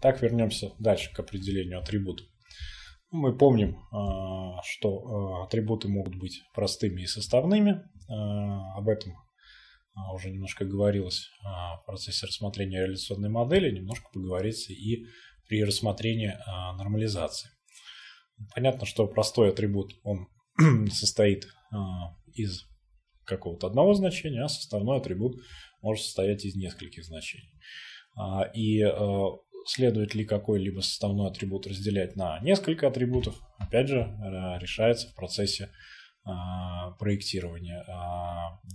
Так, вернемся дальше к определению атрибутов. Ну, мы помним, а, что а, атрибуты могут быть простыми и составными. А, об этом уже немножко говорилось в процессе рассмотрения реализационной модели, немножко поговорится и при рассмотрении нормализации. Понятно, что простой атрибут, он состоит из какого-то одного значения, а составной атрибут может состоять из нескольких значений. И следует ли какой-либо составной атрибут разделять на несколько атрибутов, опять же, э, решается в процессе э, проектирования, э,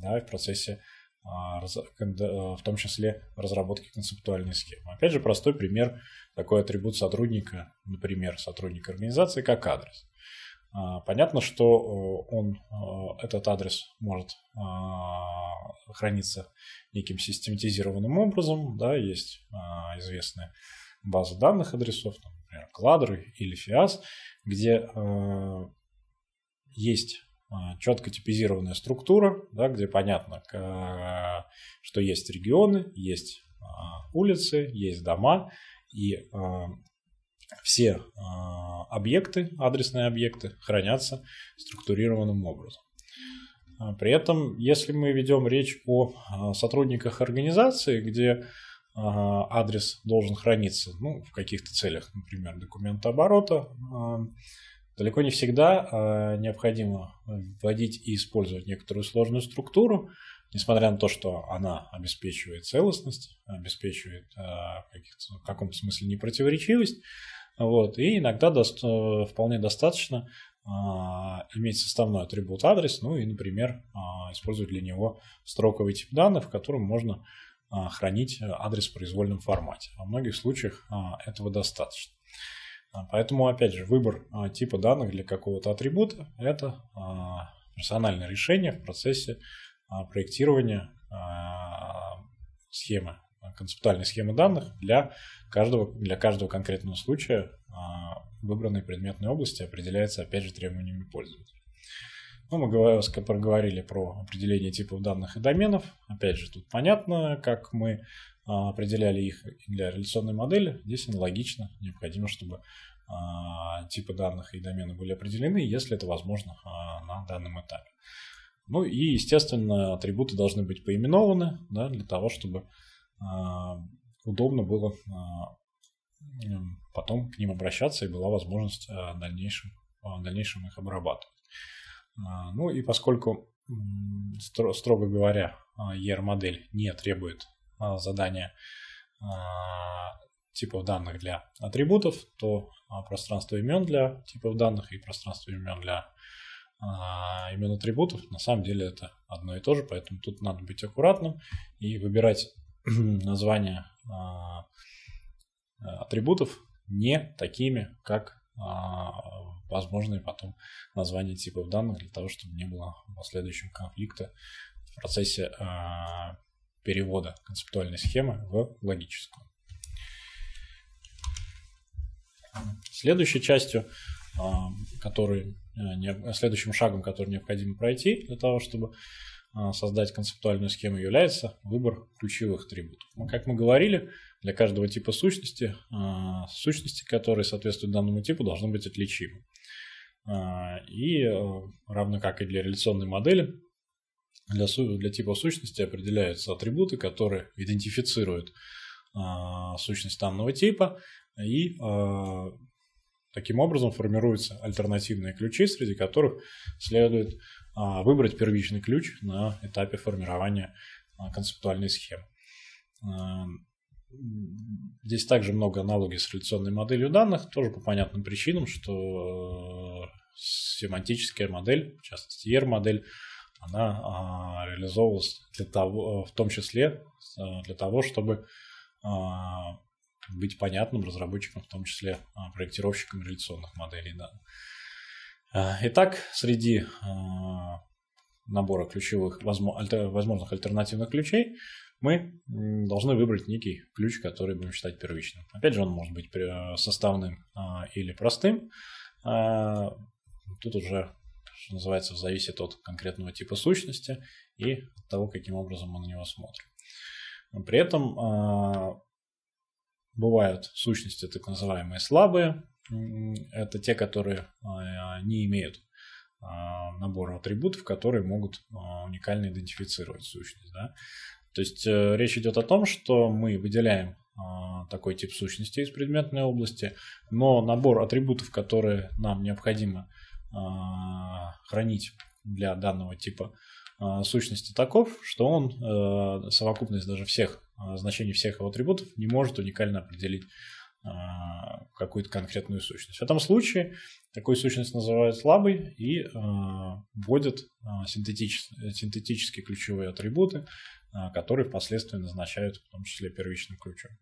да, в процессе в том числе разработки концептуальной схемы. Опять же, простой пример, такой атрибут сотрудника, например, сотрудника организации, как адрес. Понятно, что он, этот адрес может храниться неким систематизированным образом, да, есть известные базы данных адресов, например, Кладры или Фиас, где э, есть э, четко типизированная структура, да, где понятно, к, э, что есть регионы, есть э, улицы, есть дома, и э, все э, объекты, адресные объекты хранятся структурированным образом. При этом, если мы ведем речь о сотрудниках организации, где а, адрес должен храниться ну, в каких-то целях, например, документа оборота. А, далеко не всегда а, необходимо вводить и использовать некоторую сложную структуру, несмотря на то, что она обеспечивает целостность, обеспечивает в каком-то смысле непротиворечивость. Вот. И иногда доста э, вполне достаточно иметь составной атрибут адрес, ну и, например, использовать для него строковый тип данных, в котором можно а, хранить э, адрес в произвольном формате. Во многих случаях а, этого достаточно. А, поэтому, опять же, выбор типа данных для какого-то атрибута – это персональное решение в процессе проектирования схемы, концептуальной схемы данных для каждого, для каждого конкретного случая выбранной предметной области определяется, опять же, требованиями пользователя. Ну, мы проговорили про определение типов данных и доменов. Опять же, тут понятно, как мы а, определяли их для реляционной модели. Здесь аналогично. Необходимо, чтобы а, типы данных и домены были определены, если это возможно а, на данном этапе. Ну и, естественно, атрибуты должны быть поименованы да, для того, чтобы удобно было потом к ним обращаться и была возможность в дальнейшем, в дальнейшем их обрабатывать. А, ну и поскольку, строго говоря, а, ER-модель не требует а, задания типов данных для атрибутов, то пространство имен для типов данных и пространство имен для имен атрибутов на самом деле это одно и то же, поэтому тут надо быть аккуратным и выбирать названия атрибутов не такими, как а, возможные потом названия типов данных для того, чтобы не было в последующем конфликта в процессе а, перевода концептуальной схемы в логическую. Следующей частью, а, который, следующим шагом, который необходимо пройти для того, чтобы создать концептуальную схему, является выбор ключевых атрибутов. Как мы говорили, для каждого типа сущности, а, сущности, которые соответствуют данному типу, должны быть отличимы. А, и а, равно как и для реляционной модели, для, для типа сущности определяются атрибуты, которые идентифицируют сущность данного типа, и таким образом формируются альтернативные ключи, среди которых следует выбрать первичный ключ на этапе формирования концептуальной схемы. Здесь также много аналогий с реляционной моделью данных, тоже по понятным причинам, что э, семантическая модель, в частности ER-модель, она а, реализовывалась для того, в том числе э, для того, чтобы а, быть понятным разработчикам, в том числе а, проектировщикам реляционных моделей данных. Э, итак, среди набора ключевых возможных альтернативных ключей мы должны выбрать некий ключ, который будем считать первичным. Опять же, он может быть э, составным а, или простым. А, тут уже, что называется, зависит от конкретного типа сущности и от того, каким образом мы на него смотрим. При этом а, бывают сущности так называемые слабые. Это те, которые не имеют набора атрибутов, которые могут уникально идентифицировать сущность. Да? То есть э, речь идет о том, что мы выделяем а, такой тип сущности из предметной области, но набор атрибутов, которые нам необходимо а, хранить для данного типа а, сущности таков, что он, э, совокупность даже всех, значений всех его атрибутов не может уникально определить какую-то конкретную сущность. В этом случае такую сущность называют слабой и вводят синтетические ключевые атрибуты, а, который впоследствии назначают в том числе первичным ключом.